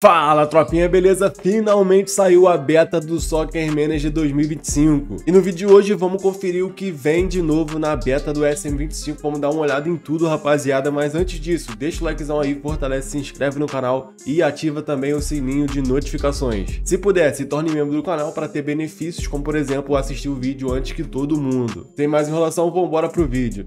Fala tropinha, beleza? Finalmente saiu a beta do Soccer Manager 2025 E no vídeo de hoje vamos conferir o que vem de novo na beta do SM25 Vamos dar uma olhada em tudo rapaziada, mas antes disso Deixa o likezão aí, fortalece, se inscreve no canal E ativa também o sininho de notificações Se puder, se torne membro do canal para ter benefícios Como por exemplo, assistir o vídeo antes que todo mundo Sem mais enrolação, vambora pro vídeo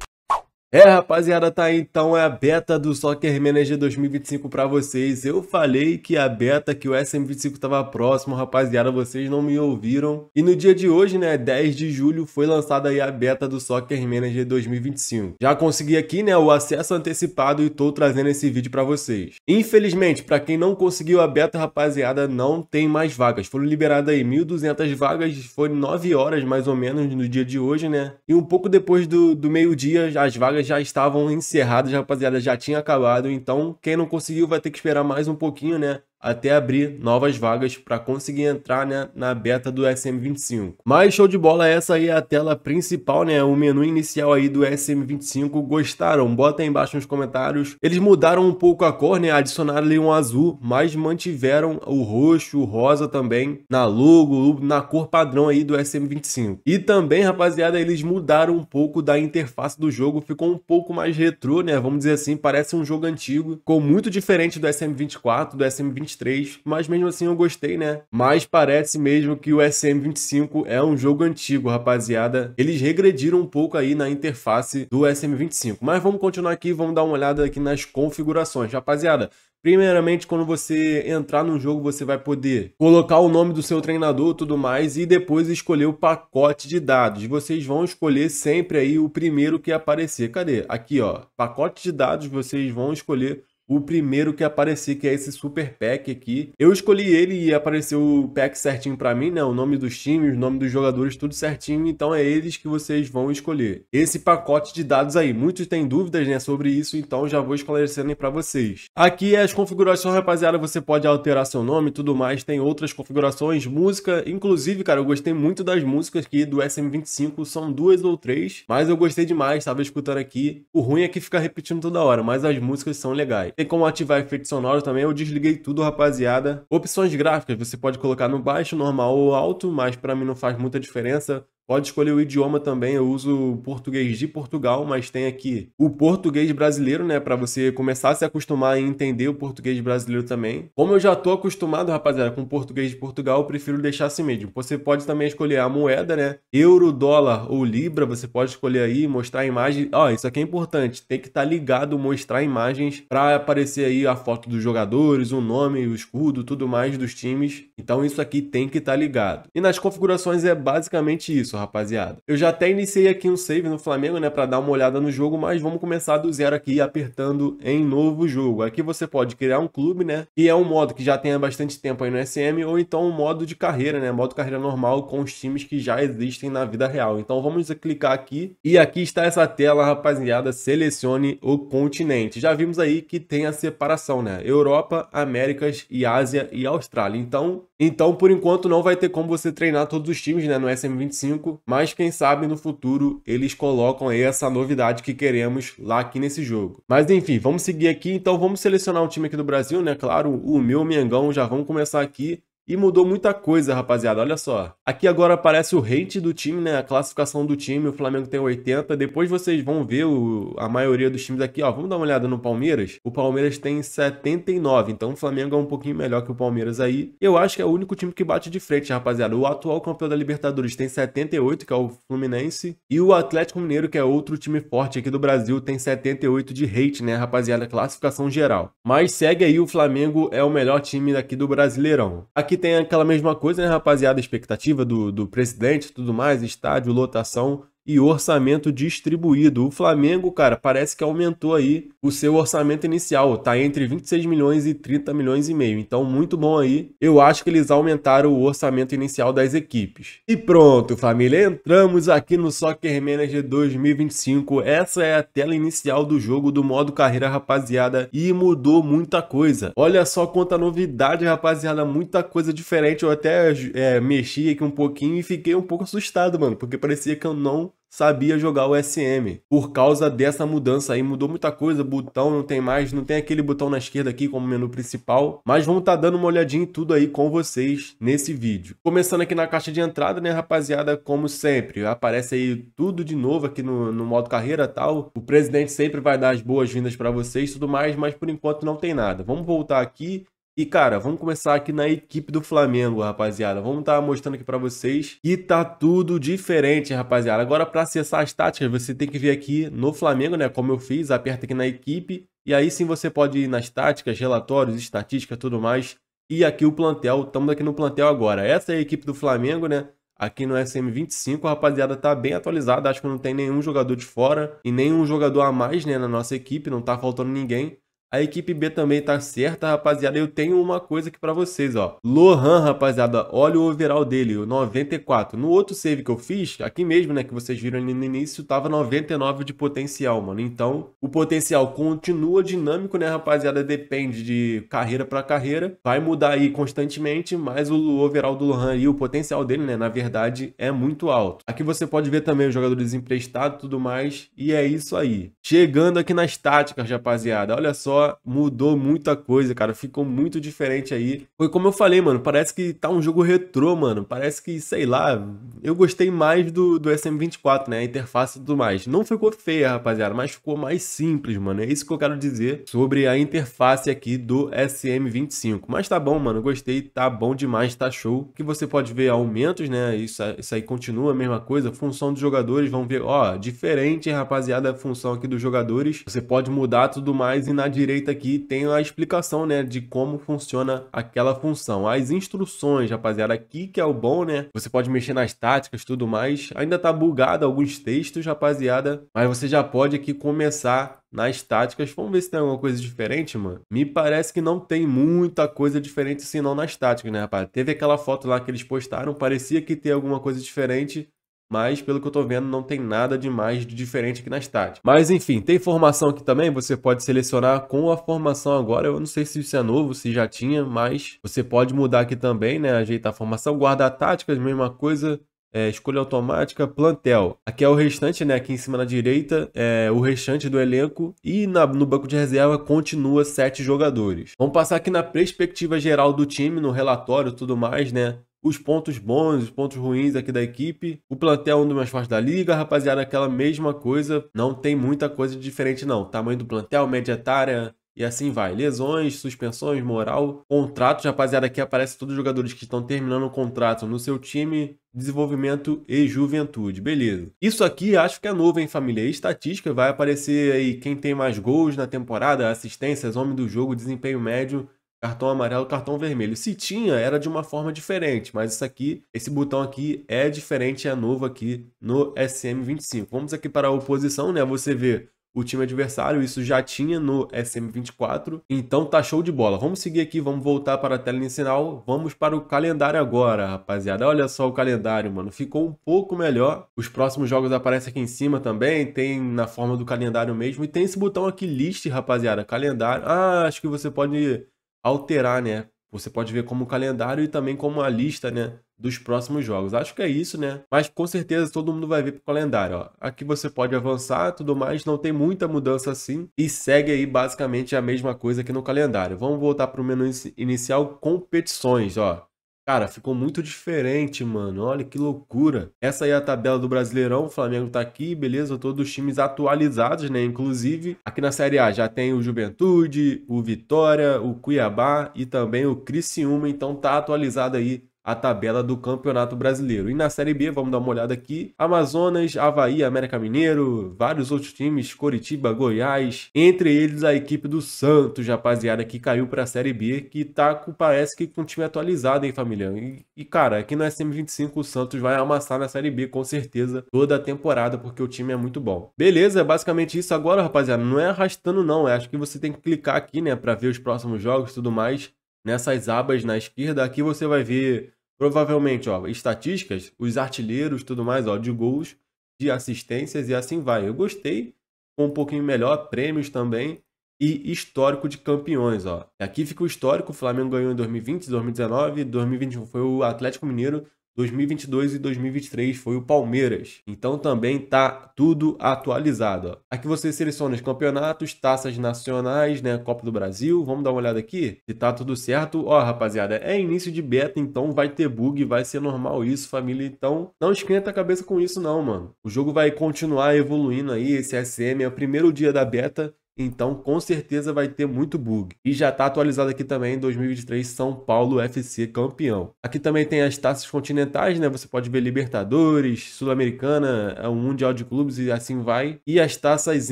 é, rapaziada, tá aí então é a beta do Soccer Manager 2025 para vocês. Eu falei que a beta, que o SM25 tava próximo, rapaziada, vocês não me ouviram. E no dia de hoje, né, 10 de julho, foi lançada aí a beta do Soccer Manager 2025. Já consegui aqui, né, o acesso antecipado e tô trazendo esse vídeo para vocês. Infelizmente, para quem não conseguiu a beta, rapaziada, não tem mais vagas. Foram liberadas aí 1.200 vagas, foi 9 horas mais ou menos no dia de hoje, né? E um pouco depois do, do meio-dia, as vagas já estavam encerradas, rapaziada, já tinha acabado. Então, quem não conseguiu vai ter que esperar mais um pouquinho, né? até abrir novas vagas para conseguir entrar né, na beta do SM25. Mas show de bola, essa aí é a tela principal, né? O menu inicial aí do SM25. Gostaram? Bota aí embaixo nos comentários. Eles mudaram um pouco a cor, né? Adicionaram ali um azul, mas mantiveram o roxo, o rosa também na logo, na cor padrão aí do SM25. E também, rapaziada, eles mudaram um pouco da interface do jogo, ficou um pouco mais retrô, né? Vamos dizer assim, parece um jogo antigo, ficou muito diferente do SM24, do SM25 2023, mas mesmo assim eu gostei, né? Mas parece mesmo que o SM25 é um jogo antigo, rapaziada. Eles regrediram um pouco aí na interface do SM25. Mas vamos continuar aqui, vamos dar uma olhada aqui nas configurações. Rapaziada, Primeiramente, quando você entrar no jogo, você vai poder colocar o nome do seu treinador e tudo mais e depois escolher o pacote de dados. Vocês vão escolher sempre aí o primeiro que aparecer. Cadê? Aqui, ó. Pacote de dados, vocês vão escolher o primeiro que aparecer, que é esse super pack aqui. Eu escolhi ele e apareceu o pack certinho para mim, né? O nome dos times, o nome dos jogadores, tudo certinho. Então é eles que vocês vão escolher. Esse pacote de dados aí. Muitos têm dúvidas, né, sobre isso, então já vou esclarecendo para vocês. Aqui é as configurações, rapaziada. Você pode alterar seu nome e tudo mais. Tem outras configurações, música. Inclusive, cara, eu gostei muito das músicas aqui do SM25. São duas ou três, mas eu gostei demais. Estava escutando aqui. O ruim é que fica repetindo toda hora, mas as músicas são legais. Tem como ativar efeito sonoro também, eu desliguei tudo, rapaziada. Opções gráficas, você pode colocar no baixo, normal ou alto, mas para mim não faz muita diferença. Pode escolher o idioma também, eu uso português de Portugal, mas tem aqui o português brasileiro, né, para você começar a se acostumar e entender o português brasileiro também. Como eu já tô acostumado, rapaziada, com o português de Portugal, eu prefiro deixar assim mesmo. Você pode também escolher a moeda, né, euro, dólar ou libra, você pode escolher aí, mostrar a imagem. Ó, ah, isso aqui é importante, tem que estar tá ligado mostrar imagens para aparecer aí a foto dos jogadores, o nome, o escudo, tudo mais dos times. Então isso aqui tem que estar tá ligado. E nas configurações é basicamente isso, rapaziada. Eu já até iniciei aqui um save no Flamengo, né, para dar uma olhada no jogo, mas vamos começar do zero aqui, apertando em novo jogo. Aqui você pode criar um clube, né, e é um modo que já tem há bastante tempo aí no SM, ou então um modo de carreira, né, modo carreira normal com os times que já existem na vida real. Então vamos clicar aqui, e aqui está essa tela, rapaziada, selecione o continente. Já vimos aí que tem a separação, né, Europa, Américas e Ásia e Austrália. Então, então por enquanto não vai ter como você treinar todos os times, né, no SM25, mas quem sabe no futuro eles colocam aí essa novidade que queremos lá aqui nesse jogo. Mas enfim, vamos seguir aqui, então vamos selecionar o um time aqui do Brasil, né? Claro, o meu Mengão já vamos começar aqui e mudou muita coisa, rapaziada. Olha só. Aqui agora aparece o rate do time, né? A classificação do time. O Flamengo tem 80. Depois vocês vão ver o... a maioria dos times aqui, ó. Vamos dar uma olhada no Palmeiras. O Palmeiras tem 79. Então o Flamengo é um pouquinho melhor que o Palmeiras aí. Eu acho que é o único time que bate de frente, rapaziada. O atual campeão da Libertadores tem 78, que é o Fluminense. E o Atlético Mineiro, que é outro time forte aqui do Brasil, tem 78 de rate, né, rapaziada? Classificação geral. Mas segue aí, o Flamengo é o melhor time aqui do Brasileirão. Aqui Aqui tem aquela mesma coisa, né, rapaziada? Expectativa do, do presidente tudo mais, estádio, lotação e orçamento distribuído. O Flamengo, cara, parece que aumentou aí o seu orçamento inicial, tá entre 26 milhões e 30 milhões e meio. Então, muito bom aí. Eu acho que eles aumentaram o orçamento inicial das equipes. E pronto, família, entramos aqui no Soccer Manager 2025. Essa é a tela inicial do jogo do modo carreira, rapaziada, e mudou muita coisa. Olha só quanta novidade, rapaziada, muita coisa diferente. Eu até é, mexi aqui um pouquinho e fiquei um pouco assustado, mano, porque parecia que eu não sabia jogar o SM. Por causa dessa mudança aí, mudou muita coisa, botão não tem mais, não tem aquele botão na esquerda aqui como menu principal, mas vamos estar tá dando uma olhadinha em tudo aí com vocês nesse vídeo. Começando aqui na caixa de entrada, né, rapaziada, como sempre, aparece aí tudo de novo aqui no, no modo carreira tal, o presidente sempre vai dar as boas-vindas para vocês tudo mais, mas por enquanto não tem nada. Vamos voltar aqui, e, cara, vamos começar aqui na equipe do Flamengo, rapaziada. Vamos estar tá mostrando aqui para vocês que tá tudo diferente, rapaziada. Agora, para acessar as táticas, você tem que vir aqui no Flamengo, né? Como eu fiz, aperta aqui na equipe. E aí sim você pode ir nas táticas, relatórios, estatística, tudo mais. E aqui o plantel, estamos aqui no plantel agora. Essa é a equipe do Flamengo, né? Aqui no SM25, rapaziada tá bem atualizada. Acho que não tem nenhum jogador de fora e nenhum jogador a mais, né? Na nossa equipe, não tá faltando ninguém. A equipe B também tá certa, rapaziada. Eu tenho uma coisa aqui para vocês, ó. Lohan, rapaziada, olha o overall dele, o 94. No outro save que eu fiz, aqui mesmo, né, que vocês viram ali no início, tava 99 de potencial, mano. Então, o potencial continua dinâmico, né, rapaziada? Depende de carreira para carreira. Vai mudar aí constantemente, mas o overall do Lohan e o potencial dele, né, na verdade, é muito alto. Aqui você pode ver também os jogadores emprestados e tudo mais. E é isso aí. Chegando aqui nas táticas, rapaziada. Olha só mudou muita coisa, cara. Ficou muito diferente aí. Foi como eu falei, mano. Parece que tá um jogo retrô, mano. Parece que, sei lá, eu gostei mais do, do SM24, né? A interface e tudo mais. Não ficou feia, rapaziada, mas ficou mais simples, mano. É isso que eu quero dizer sobre a interface aqui do SM25. Mas tá bom, mano. Gostei, tá bom demais, tá show. Que você pode ver é aumentos, né? Isso, isso aí continua a mesma coisa. Função dos jogadores, vão ver, ó, diferente, rapaziada, a função aqui dos jogadores. Você pode mudar tudo mais e na direita direita aqui tem a explicação, né, de como funciona aquela função. As instruções, rapaziada, aqui que é o bom, né? Você pode mexer nas táticas, tudo mais. Ainda tá bugado alguns textos, rapaziada, mas você já pode aqui começar nas táticas. Vamos ver se tem alguma coisa diferente, mano. Me parece que não tem muita coisa diferente, senão assim, nas táticas, né, rapaz? Teve aquela foto lá que eles postaram, parecia que tem alguma coisa diferente, mas pelo que eu tô vendo não tem nada de mais de diferente aqui na estática. Mas enfim, tem formação aqui também, você pode selecionar com a formação agora, eu não sei se isso é novo, se já tinha, mas você pode mudar aqui também, né, ajeitar a formação, guardar táticas, mesma coisa, é, escolha automática, plantel. Aqui é o restante, né? Aqui em cima na direita é o restante do elenco e na, no banco de reserva continua sete jogadores. Vamos passar aqui na perspectiva geral do time, no relatório, tudo mais, né? os pontos bons, os pontos ruins aqui da equipe. O plantel é um dos mais fortes da liga, rapaziada, aquela mesma coisa. Não tem muita coisa diferente, não. Tamanho do plantel, média etária, e assim vai. Lesões, suspensões, moral, contratos, rapaziada, aqui aparece todos os jogadores que estão terminando o contrato no seu time, desenvolvimento e juventude, beleza. Isso aqui acho que é novo, hein, família? E estatística vai aparecer aí quem tem mais gols na temporada, assistências, homem do jogo, desempenho médio, cartão amarelo, cartão vermelho. Se tinha, era de uma forma diferente, mas isso aqui, esse botão aqui é diferente, é novo aqui no SM25. Vamos aqui para a oposição, né? Você vê o time adversário, isso já tinha no SM24, então tá show de bola. Vamos seguir aqui, vamos voltar para a tela inicial, vamos para o calendário agora, rapaziada. Olha só o calendário, mano, ficou um pouco melhor. Os próximos jogos aparecem aqui em cima também, tem na forma do calendário mesmo, e tem esse botão aqui, list, rapaziada, calendário. Ah, acho que você pode alterar, né? Você pode ver como calendário e também como a lista, né? Dos próximos jogos. Acho que é isso, né? Mas com certeza todo mundo vai ver pro calendário, ó. Aqui você pode avançar tudo mais, não tem muita mudança assim. E segue aí basicamente a mesma coisa aqui no calendário. Vamos voltar pro menu inicial, competições, ó. Cara, ficou muito diferente, mano. Olha que loucura. Essa aí é a tabela do Brasileirão. O Flamengo tá aqui, beleza? Todos os times atualizados, né? Inclusive, aqui na Série A já tem o Juventude, o Vitória, o Cuiabá e também o Criciúma. Então tá atualizado aí a tabela do Campeonato Brasileiro. E na Série B, vamos dar uma olhada aqui: Amazonas, Havaí, América Mineiro, vários outros times, Coritiba, Goiás, entre eles a equipe do Santos, rapaziada, que caiu para a Série B, que tá com, parece que com um time atualizado, hein, família? E, e cara, aqui no SM25 o Santos vai amassar na Série B com certeza toda a temporada, porque o time é muito bom. Beleza, é basicamente isso agora, rapaziada. Não é arrastando, não. é, acho que você tem que clicar aqui, né, para ver os próximos jogos e tudo mais nessas abas na esquerda. Aqui você vai ver provavelmente ó, estatísticas, os artilheiros, tudo mais, ó, de gols, de assistências e assim vai. Eu gostei, um pouquinho melhor, prêmios também e histórico de campeões, ó. Aqui fica o histórico, o Flamengo ganhou em 2020, 2019, 2021 foi o Atlético Mineiro, 2022 e 2023 foi o Palmeiras. Então também tá tudo atualizado. Ó. Aqui você seleciona os campeonatos, taças nacionais, né, Copa do Brasil. Vamos dar uma olhada aqui se tá tudo certo. Ó, rapaziada, é início de beta, então vai ter bug, vai ser normal isso, família. Então não esquenta a cabeça com isso não, mano. O jogo vai continuar evoluindo aí, esse SM é o primeiro dia da beta então, com certeza vai ter muito bug. E já está atualizado aqui também 2023 São Paulo FC campeão. Aqui também tem as taças continentais, né? Você pode ver Libertadores, Sul-Americana, o é Mundial de Clubes e assim vai. E as taças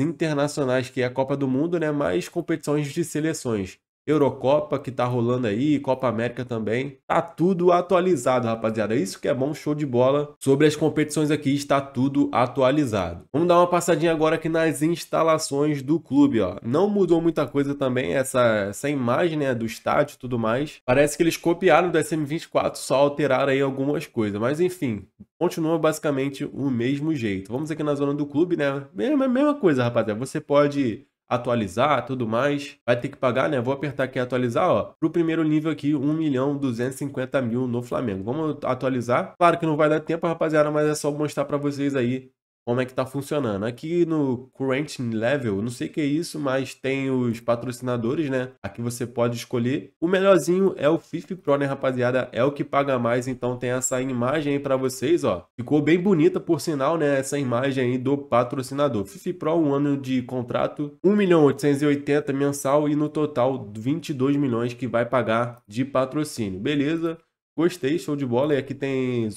internacionais, que é a Copa do Mundo, né? Mais competições de seleções. Eurocopa que tá rolando aí, Copa América também. Tá tudo atualizado, rapaziada. Isso que é bom, show de bola. Sobre as competições aqui, está tudo atualizado. Vamos dar uma passadinha agora aqui nas instalações do clube, ó. Não mudou muita coisa também, essa, essa imagem, né, do estádio e tudo mais. Parece que eles copiaram do SM24, só alteraram aí algumas coisas. Mas enfim, continua basicamente o mesmo jeito. Vamos aqui na zona do clube, né? Mesma, mesma coisa, rapaziada. Você pode atualizar tudo mais, vai ter que pagar, né? Vou apertar aqui atualizar, ó, pro primeiro nível aqui, 1 milhão 250 mil no Flamengo. Vamos atualizar. Claro que não vai dar tempo, rapaziada, mas é só mostrar para vocês aí como é que tá funcionando. Aqui no Current Level, não sei o que é isso, mas tem os patrocinadores, né? Aqui você pode escolher. O melhorzinho é o FIFA Pro, né, rapaziada? É o que paga mais, então tem essa imagem aí para vocês, ó. Ficou bem bonita, por sinal, né? Essa imagem aí do patrocinador. FIFA Pro, um ano de contrato, 1 milhão 880 mensal e no total 22 milhões que vai pagar de patrocínio, beleza? Gostei, show de bola. E aqui tem é,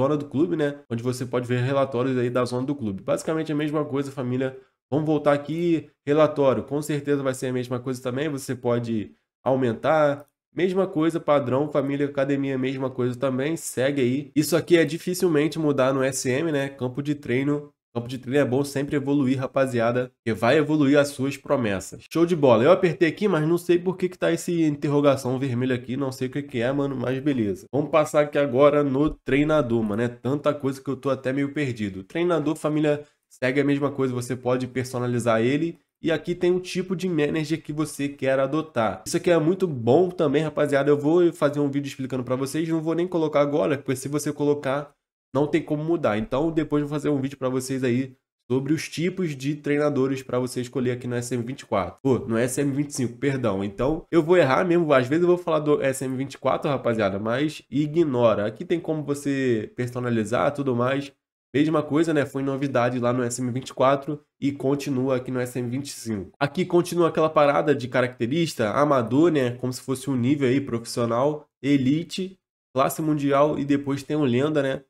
zona do clube, né? Onde você pode ver relatórios aí da zona do clube. Basicamente a mesma coisa, família. Vamos voltar aqui, relatório. Com certeza vai ser a mesma coisa também. Você pode aumentar. Mesma coisa, padrão, família, academia, mesma coisa também. Segue aí. Isso aqui é dificilmente mudar no SM, né? Campo de treino Campo de trilha é bom sempre evoluir, rapaziada, que vai evoluir as suas promessas. Show de bola. Eu apertei aqui, mas não sei por que que tá esse interrogação vermelho aqui, não sei o que que é, mano, mas beleza. Vamos passar aqui agora no treinador, mano, é tanta coisa que eu tô até meio perdido. Treinador, família, segue a mesma coisa, você pode personalizar ele e aqui tem o um tipo de manager que você quer adotar. Isso aqui é muito bom também, rapaziada. Eu vou fazer um vídeo explicando para vocês, não vou nem colocar agora, porque se você colocar, não tem como mudar. Então, depois eu vou fazer um vídeo para vocês aí sobre os tipos de treinadores para você escolher aqui no SM24. Pô, no SM25, perdão. Então, eu vou errar mesmo, às vezes eu vou falar do SM24, rapaziada, mas ignora. Aqui tem como você personalizar tudo mais. Mesma coisa, né? Foi novidade lá no SM24 e continua aqui no SM25. Aqui continua aquela parada de caracterista, amador, né? Como se fosse um nível aí profissional, elite, classe mundial e depois tem o um lenda, né?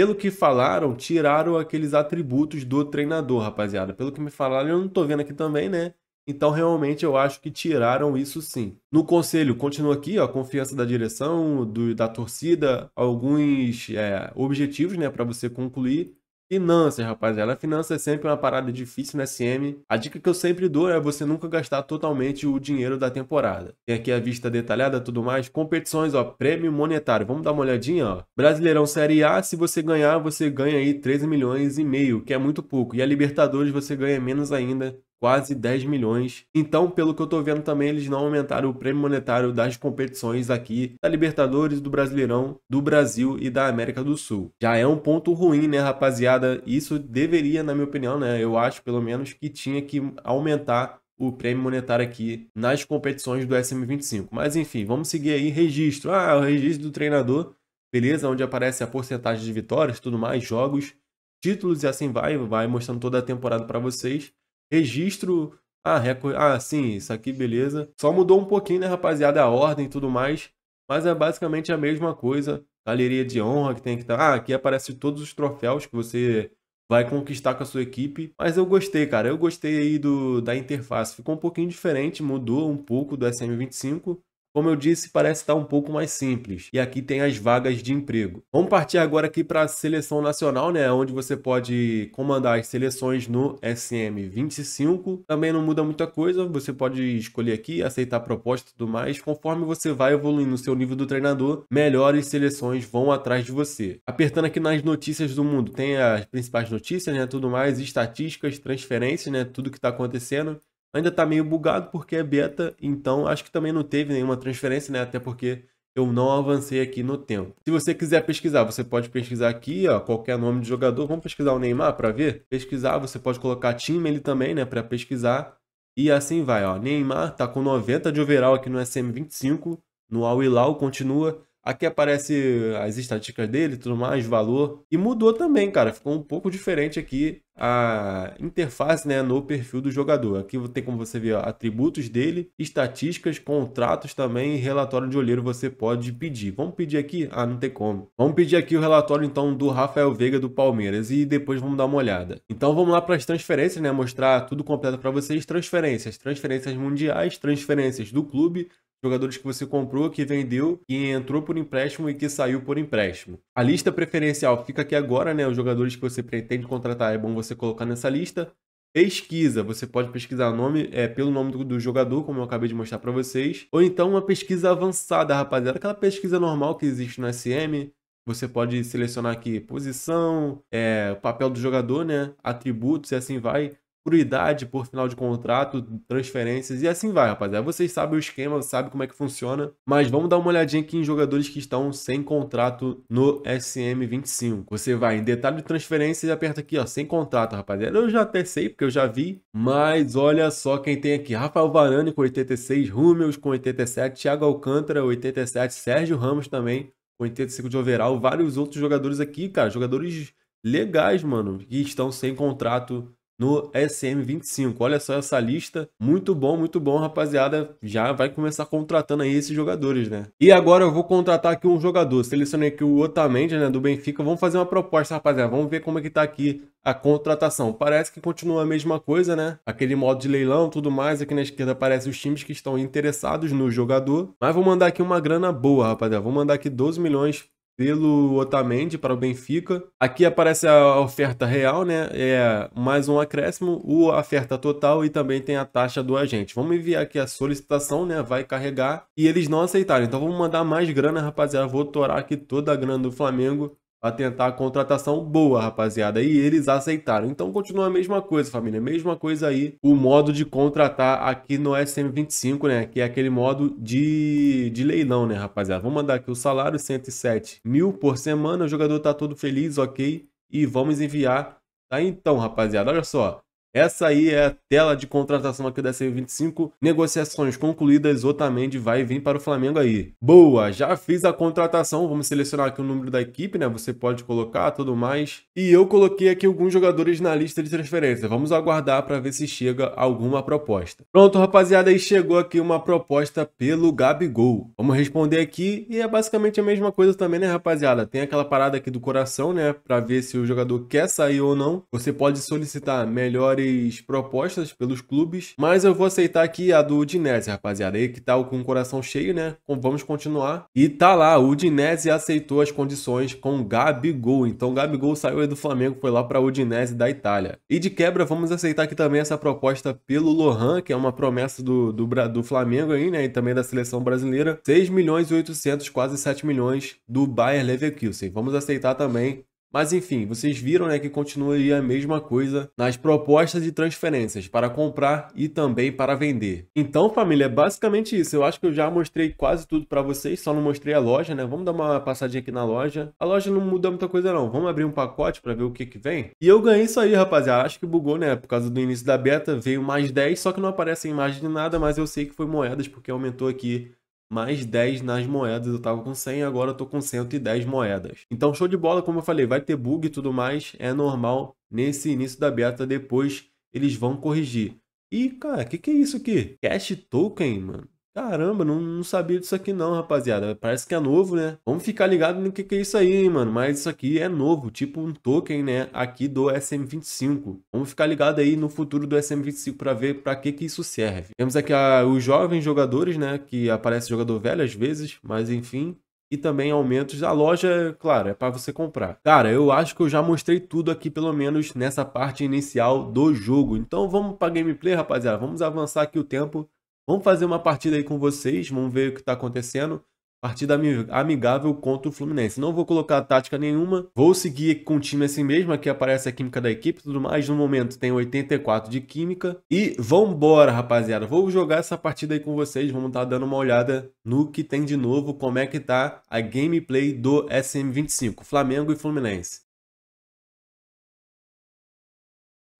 Pelo que falaram, tiraram aqueles atributos do treinador, rapaziada. Pelo que me falaram, eu não tô vendo aqui também, né? Então, realmente, eu acho que tiraram isso sim. No conselho, continua aqui, ó, confiança da direção, do, da torcida, alguns é, objetivos, né, para você concluir. Finanças, rapaziada. Finanças é sempre uma parada difícil na SM. A dica que eu sempre dou é você nunca gastar totalmente o dinheiro da temporada. Tem aqui a vista detalhada tudo mais. Competições, ó, prêmio monetário. Vamos dar uma olhadinha, ó. Brasileirão Série A, se você ganhar, você ganha aí 13 milhões e meio, que é muito pouco. E a Libertadores você ganha menos ainda, quase 10 milhões. Então, pelo que eu tô vendo também, eles não aumentaram o prêmio monetário das competições aqui da Libertadores, do Brasileirão, do Brasil e da América do Sul. Já é um ponto ruim, né, rapaziada? Isso deveria, na minha opinião, né? Eu acho, pelo menos, que tinha que aumentar o prêmio monetário aqui nas competições do SM25. Mas enfim, vamos seguir aí registro. Ah, o registro do treinador, beleza, onde aparece a porcentagem de vitórias, tudo mais, jogos, títulos e assim vai, vai mostrando toda a temporada para vocês registro. Ah, record... ah, sim, isso aqui, beleza. Só mudou um pouquinho, né, rapaziada, a ordem e tudo mais. Mas é basicamente a mesma coisa. Galeria de honra que tem que estar. Tá... Ah, aqui aparece todos os troféus que você vai conquistar com a sua equipe. Mas eu gostei, cara. Eu gostei aí do, da interface. Ficou um pouquinho diferente, mudou um pouco do SM25. Como eu disse, parece estar um pouco mais simples. E aqui tem as vagas de emprego. Vamos partir agora aqui para a seleção nacional, né? Onde você pode comandar as seleções no SM25. Também não muda muita coisa. Você pode escolher aqui, aceitar a proposta e tudo mais. Conforme você vai evoluindo o seu nível do treinador, melhores seleções vão atrás de você. Apertando aqui nas notícias do mundo, tem as principais notícias, né? Tudo mais, estatísticas, transferências, né? Tudo que está acontecendo. Ainda está meio bugado porque é beta, então acho que também não teve nenhuma transferência, né? Até porque eu não avancei aqui no tempo. Se você quiser pesquisar, você pode pesquisar aqui, ó, qualquer nome de jogador. Vamos pesquisar o Neymar para ver? Pesquisar, você pode colocar time ele também, né, para pesquisar. E assim vai, ó. Neymar tá com 90 de overall aqui no SM25, no Al Hilal continua Aqui aparece as estatísticas dele, tudo mais, valor. E mudou também, cara. Ficou um pouco diferente aqui a interface né, no perfil do jogador. Aqui tem como você ver ó, atributos dele, estatísticas, contratos também e relatório de olheiro você pode pedir. Vamos pedir aqui? Ah, não tem como. Vamos pedir aqui o relatório então do Rafael Veiga do Palmeiras e depois vamos dar uma olhada. Então vamos lá para as transferências, né? Mostrar tudo completo para vocês. Transferências, transferências mundiais, transferências do clube, jogadores que você comprou, que vendeu, que entrou por empréstimo e que saiu por empréstimo. A lista preferencial fica aqui agora, né? Os jogadores que você pretende contratar é bom você colocar nessa lista. Pesquisa, você pode pesquisar nome, é, pelo nome do, do jogador, como eu acabei de mostrar para vocês. Ou então uma pesquisa avançada, rapaziada, aquela pesquisa normal que existe no SM, você pode selecionar aqui posição, é, papel do jogador, né? Atributos e assim vai por idade, por final de contrato, transferências e assim vai, rapaziada. Vocês sabem o esquema, sabem como é que funciona, mas vamos dar uma olhadinha aqui em jogadores que estão sem contrato no SM25. Você vai em detalhe de transferências e aperta aqui, ó, sem contrato, rapaziada. Eu já até sei, porque eu já vi, mas olha só quem tem aqui. Rafael Varane com 86, Rúmeus com 87, Thiago Alcântara 87, Sérgio Ramos também com 85 de overall, vários outros jogadores aqui, cara, jogadores legais, mano, que estão sem contrato no SM25. Olha só essa lista. Muito bom, muito bom, rapaziada. Já vai começar contratando aí esses jogadores, né? E agora eu vou contratar aqui um jogador. Selecionei aqui o Otamendi, né, do Benfica. Vamos fazer uma proposta, rapaziada. Vamos ver como é que tá aqui a contratação. Parece que continua a mesma coisa, né? Aquele modo de leilão, tudo mais. Aqui na esquerda aparece os times que estão interessados no jogador. Mas vou mandar aqui uma grana boa, rapaziada. Vou mandar aqui 12 milhões pelo Otamendi para o Benfica. Aqui aparece a oferta real, né? É mais um acréscimo, o oferta total e também tem a taxa do agente. Vamos enviar aqui a solicitação, né? Vai carregar e eles não aceitaram. Então vamos mandar mais grana, rapaziada. Vou torar aqui toda a grana do Flamengo a tentar a contratação boa, rapaziada. E eles aceitaram. Então continua a mesma coisa, família. Mesma coisa aí, o modo de contratar aqui no SM25, né? Que é aquele modo de, de leilão, né, rapaziada? Vou mandar aqui o salário, 107 mil por semana. O jogador tá todo feliz, ok? E vamos enviar. Tá então, rapaziada, olha só. Essa aí é a tela de contratação aqui da C25. Negociações concluídas, Otamendi vai vir para o Flamengo aí. Boa, já fiz a contratação. Vamos selecionar aqui o número da equipe, né? Você pode colocar tudo mais. E eu coloquei aqui alguns jogadores na lista de transferência. Vamos aguardar para ver se chega alguma proposta. Pronto, rapaziada, aí chegou aqui uma proposta pelo Gabigol. Vamos responder aqui e é basicamente a mesma coisa também, né, rapaziada? Tem aquela parada aqui do coração, né? Para ver se o jogador quer sair ou não. Você pode solicitar melhores melhores propostas pelos clubes, mas eu vou aceitar aqui a do Udinese, rapaziada. Aí que tá com o coração cheio, né? Vamos continuar. E tá lá, o Udinese aceitou as condições com Gabigol. Então Gabigol saiu do Flamengo, foi lá para Udinese da Itália. E de quebra, vamos aceitar aqui também essa proposta pelo Lohan, que é uma promessa do, do, do Flamengo aí, né? E também da seleção brasileira. 6 milhões e 800, quase 7 milhões do Bayer Leverkusen. Vamos aceitar também mas enfim, vocês viram né, que continuaria a mesma coisa nas propostas de transferências para comprar e também para vender. Então, família, é basicamente isso. Eu acho que eu já mostrei quase tudo para vocês, só não mostrei a loja, né? Vamos dar uma passadinha aqui na loja. A loja não muda muita coisa não. Vamos abrir um pacote para ver o que que vem. E eu ganhei isso aí, rapaziada. Acho que bugou, né? Por causa do início da beta, veio mais 10, só que não aparece a imagem de nada, mas eu sei que foi moedas porque aumentou aqui mais 10 nas moedas. Eu tava com 100, agora eu tô com 110 moedas. Então, show de bola, como eu falei, vai ter bug e tudo mais, é normal nesse início da beta, depois eles vão corrigir. E, cara, o que, que é isso aqui? Cash Token, mano? Caramba, não, não, sabia disso aqui não, rapaziada. Parece que é novo, né? Vamos ficar ligado no que, que é isso aí, mano. Mas isso aqui é novo, tipo um token, né? Aqui do SM25. Vamos ficar ligado aí no futuro do SM25 para ver para que que isso serve. Temos aqui a, ah, os jovens jogadores, né? Que aparece jogador velho às vezes, mas enfim e também aumentos. A loja, é claro, é para você comprar. Cara, eu acho que eu já mostrei tudo aqui, pelo menos nessa parte inicial do jogo. Então vamos para gameplay, rapaziada. Vamos avançar aqui o tempo Vamos fazer uma partida aí com vocês, vamos ver o que está acontecendo. Partida amigável contra o Fluminense. Não vou colocar tática nenhuma, vou seguir com o time assim mesmo, aqui aparece a química da equipe tudo mais. No momento tem 84 de química. E vambora, rapaziada. Vou jogar essa partida aí com vocês, vamos estar tá dando uma olhada no que tem de novo, como é que tá a gameplay do SM25, Flamengo e Fluminense.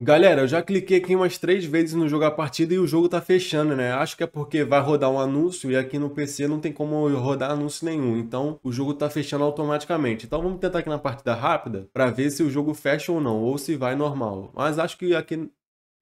Galera, eu já cliquei aqui umas três vezes no jogo a partida e o jogo tá fechando, né? Acho que é porque vai rodar um anúncio e aqui no PC não tem como rodar anúncio nenhum. Então, o jogo tá fechando automaticamente. Então, vamos tentar aqui na partida rápida para ver se o jogo fecha ou não, ou se vai normal. Mas acho que aqui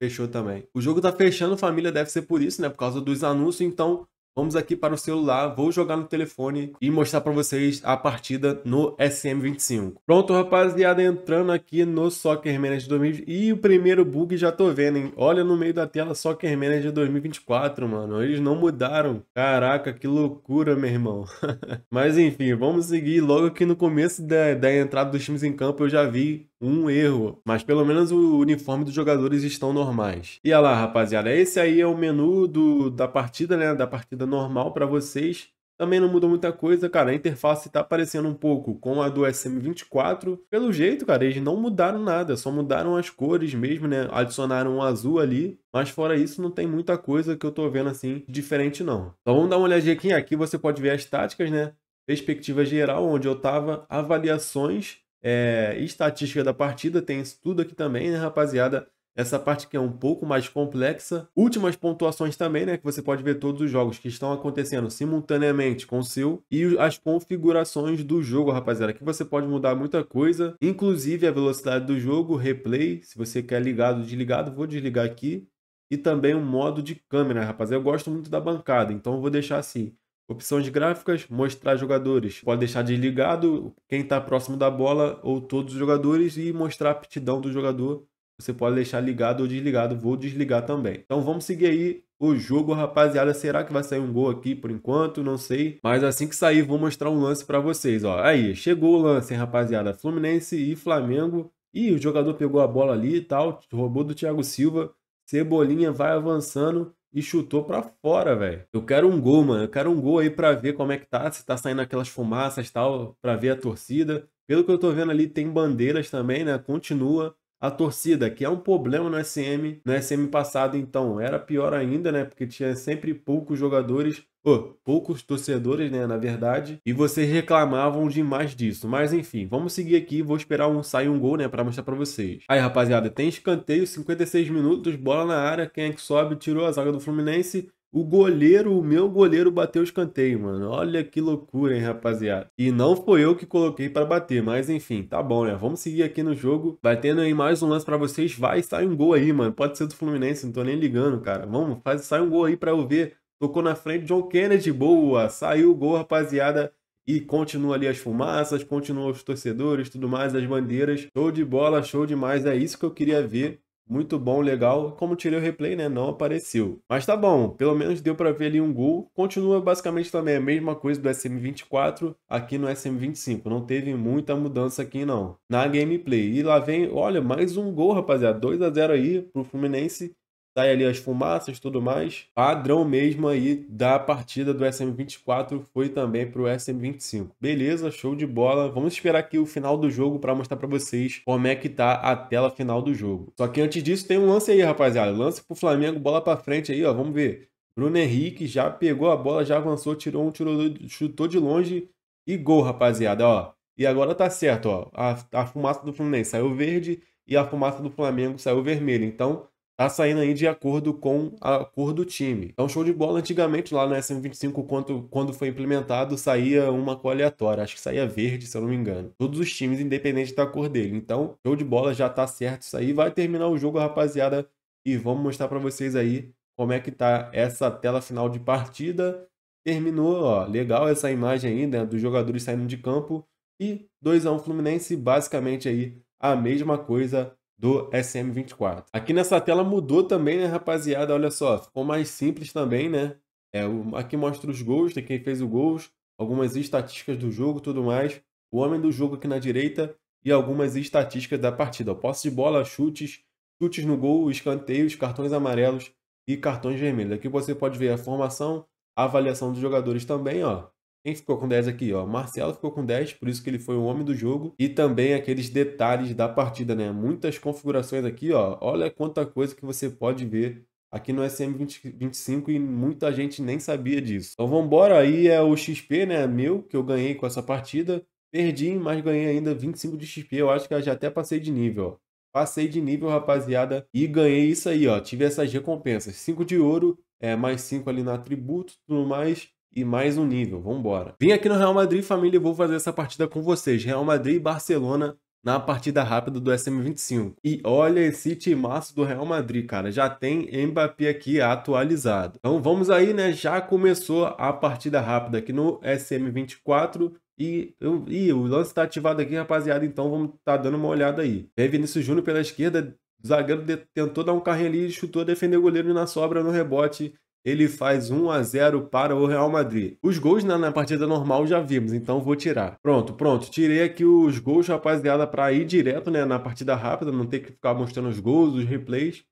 Fechou também. O jogo tá fechando, família, deve ser por isso, né? Por causa dos anúncios, então Vamos aqui para o celular, vou jogar no telefone e mostrar para vocês a partida no SM25. Pronto, rapaziada, entrando aqui no Soccer Manager 2020. E o primeiro bug já tô vendo, hein? Olha no meio da tela Soccer Manager 2024, mano. Eles não mudaram. Caraca, que loucura, meu irmão. Mas enfim, vamos seguir. Logo aqui no começo da, da entrada dos times em campo, eu já vi um erro, mas pelo menos o uniforme dos jogadores estão normais. E olha lá, rapaziada, esse aí é o menu do, da partida, né? Da partida normal para vocês. Também não mudou muita coisa, cara. A interface tá aparecendo um pouco com a do SM24. Pelo jeito, cara, eles não mudaram nada. Só mudaram as cores mesmo, né? Adicionaram um azul ali. Mas fora isso, não tem muita coisa que eu tô vendo, assim, diferente, não. Então vamos dar uma olhadinha aqui. Aqui você pode ver as táticas, né? Perspectiva geral, onde eu tava. Avaliações é, estatística da partida, tem isso tudo aqui também, né, rapaziada? Essa parte que é um pouco mais complexa. Últimas pontuações também, né? Que você pode ver todos os jogos que estão acontecendo simultaneamente com o seu. E as configurações do jogo, rapaziada. que você pode mudar muita coisa. Inclusive a velocidade do jogo, replay. Se você quer ligado ou desligado, vou desligar aqui. E também o modo de câmera, rapaziada. Eu gosto muito da bancada, então vou deixar assim. Opção de gráficas, mostrar jogadores. Pode deixar desligado quem está próximo da bola ou todos os jogadores e mostrar a aptidão do jogador. Você pode deixar ligado ou desligado. Vou desligar também. Então vamos seguir aí o jogo, rapaziada. Será que vai sair um gol aqui por enquanto? Não sei. Mas assim que sair, vou mostrar um lance para vocês. Ó, aí, chegou o lance, hein, rapaziada. Fluminense e Flamengo. E o jogador pegou a bola ali e tal. Roubou do Thiago Silva. Cebolinha vai avançando e chutou para fora, velho. Eu quero um gol, mano. Eu quero um gol aí para ver como é que tá, se tá saindo aquelas fumaças tal, para ver a torcida. Pelo que eu tô vendo ali, tem bandeiras também, né? Continua a torcida, que é um problema no SM, no SM passado, então era pior ainda, né? Porque tinha sempre poucos jogadores pô, poucos torcedores, né, na verdade, e vocês reclamavam demais disso. Mas enfim, vamos seguir aqui, vou esperar um sair um gol, né, para mostrar para vocês. Aí, rapaziada, tem escanteio, 56 minutos, bola na área, quem é que sobe, tirou a zaga do Fluminense. O goleiro, o meu goleiro bateu o escanteio, mano. Olha que loucura, hein, rapaziada. E não foi eu que coloquei para bater, mas enfim, tá bom, né? Vamos seguir aqui no jogo. Vai tendo aí mais um lance para vocês. Vai, sai um gol aí, mano. Pode ser do Fluminense, não tô nem ligando, cara. Vamos, faz, sai um gol aí para eu ver Tocou na frente, John Kennedy, boa. Saiu o gol, rapaziada. E continua ali as fumaças, continuam os torcedores, tudo mais, as bandeiras. Show de bola, show demais. É isso que eu queria ver. Muito bom, legal. Como tirei o replay, né? Não apareceu. Mas tá bom, pelo menos deu para ver ali um gol. Continua basicamente também a mesma coisa do SM24 aqui no SM25. Não teve muita mudança aqui, não. Na gameplay. E lá vem, olha, mais um gol, rapaziada. 2 a 0 aí pro Fluminense sai ali as fumaças tudo mais. Padrão mesmo aí da partida do SM24 foi também para o SM25. Beleza, show de bola. Vamos esperar aqui o final do jogo para mostrar para vocês como é que tá a tela final do jogo. Só que antes disso tem um lance aí, rapaziada. Lance pro Flamengo, bola para frente aí, ó. Vamos ver. Bruno Henrique já pegou a bola, já avançou, tirou um, tirou, chutou de longe e gol, rapaziada, ó. E agora tá certo, ó. A, a fumaça do Fluminense saiu verde e a fumaça do Flamengo saiu vermelha. Então, tá saindo aí de acordo com a cor do time. Então, show de bola. Antigamente, lá no SM25, quando, quando foi implementado, saía uma cor aleatória. Acho que saía verde, se eu não me engano. Todos os times, independente da cor dele. Então, show de bola, já tá certo isso aí. Vai terminar o jogo, rapaziada. E vamos mostrar para vocês aí como é que tá essa tela final de partida. Terminou, ó. Legal essa imagem aí, né? Dos jogadores saindo de campo. E 2x1 um Fluminense, basicamente aí a mesma coisa do SM24. Aqui nessa tela mudou também, né, rapaziada? Olha só, ficou mais simples também, né? É, aqui mostra os gols, tem quem fez o gols, algumas estatísticas do jogo tudo mais. O homem do jogo aqui na direita e algumas estatísticas da partida. posse de bola, chutes, chutes no gol, escanteios, cartões amarelos e cartões vermelhos. Aqui você pode ver a formação, a avaliação dos jogadores também, ó. Quem ficou com 10 aqui? Ó, Marcelo ficou com 10, por isso que ele foi o homem do jogo. E também aqueles detalhes da partida, né? Muitas configurações aqui, ó. Olha quanta coisa que você pode ver aqui no SM25 e muita gente nem sabia disso. Então vamos embora, aí é o XP, né, meu, que eu ganhei com essa partida. Perdi, mas ganhei ainda 25 de XP, eu acho que eu já até passei de nível, ó. Passei de nível, rapaziada, e ganhei isso aí, ó. Tive essas recompensas, 5 de ouro, é, mais 5 ali no atributo, tudo mais e mais um nível. Vamos embora. Vim aqui no Real Madrid, família, e vou fazer essa partida com vocês. Real Madrid e Barcelona na partida rápida do SM25. E olha esse timaço do Real Madrid, cara. Já tem Mbappé aqui atualizado. Então vamos aí, né? Já começou a partida rápida aqui no SM24. E, eu, e o lance está ativado aqui, rapaziada. Então vamos estar tá dando uma olhada aí. Vem Vinícius Júnior pela esquerda. O zagueiro tentou dar um carrinho ali, chutou, defendeu o goleiro na sobra, no rebote ele faz 1 a 0 para o Real Madrid. Os gols na, né, na, partida normal já vimos, então vou tirar. Pronto, pronto. Tirei aqui os gols, rapaziada, para ir direto né, na partida rápida, não ter que ficar mostrando os gols, os replays.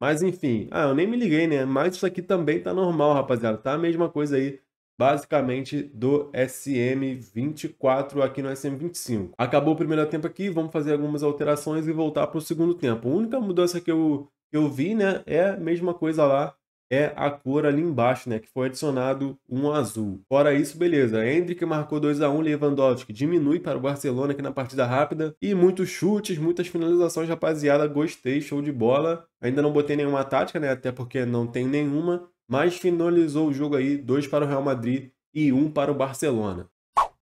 Mas enfim, ah, eu nem me liguei, né? Mas isso aqui também tá normal, rapaziada. Tá a mesma coisa aí basicamente do SM24 aqui no SM25. Acabou o primeiro tempo aqui, vamos fazer algumas alterações e voltar para o segundo tempo. A única mudança que eu, que eu vi né, é a mesma coisa lá é a cor ali embaixo, né? Que foi adicionado um azul. Fora isso, beleza. Hendrick marcou 2 a 1 Lewandowski diminui para o Barcelona aqui na partida rápida. E muitos chutes, muitas finalizações, rapaziada. Gostei, show de bola. Ainda não botei nenhuma tática, né? Até porque não tem nenhuma. Mas finalizou o jogo aí, dois para o Real Madrid e um para o Barcelona.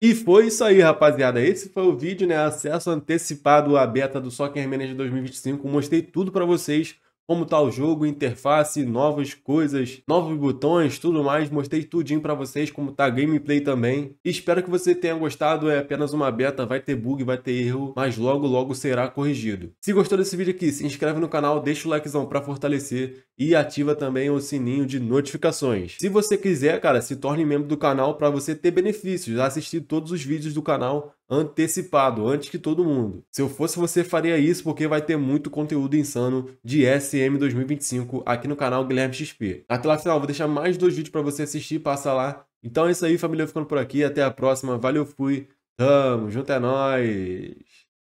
E foi isso aí, rapaziada. Esse foi o vídeo, né? Acesso antecipado à beta do Soccer Manager 2025. Mostrei tudo para vocês como tá o jogo, interface, novas coisas, novos botões, tudo mais. Mostrei tudinho para vocês como tá a gameplay também. Espero que você tenha gostado, é apenas uma beta, vai ter bug, vai ter erro, mas logo logo será corrigido. Se gostou desse vídeo aqui, se inscreve no canal, deixa o likezão para fortalecer e ativa também o sininho de notificações. Se você quiser, cara, se torne membro do canal para você ter benefícios, assistir todos os vídeos do canal antecipado, antes que todo mundo. Se eu fosse você, faria isso porque vai ter muito conteúdo insano de SM 2025 aqui no canal Guilherme XP. Até lá final, vou deixar mais dois vídeos para você assistir, passa lá. Então é isso aí, família, ficando por aqui. Até a próxima. Valeu, fui. Tamo junto, é nóis.